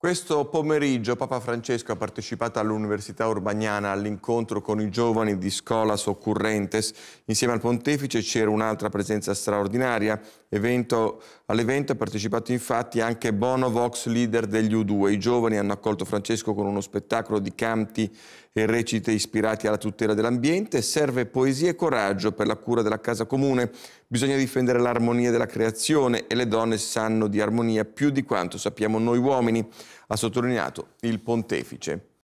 Questo pomeriggio Papa Francesco ha partecipato all'Università Urbaniana all'incontro con i giovani di Scolas Occurrentes. Insieme al pontefice c'era un'altra presenza straordinaria. Evento, all'evento ha partecipato infatti anche Bono Vox, leader degli U2. I giovani hanno accolto Francesco con uno spettacolo di canti e recite ispirati alla tutela dell'ambiente. Serve poesia e coraggio per la cura della casa comune. Bisogna difendere l'armonia della creazione e le donne sanno di armonia più di quanto sappiamo noi uomini, ha sottolineato il pontefice.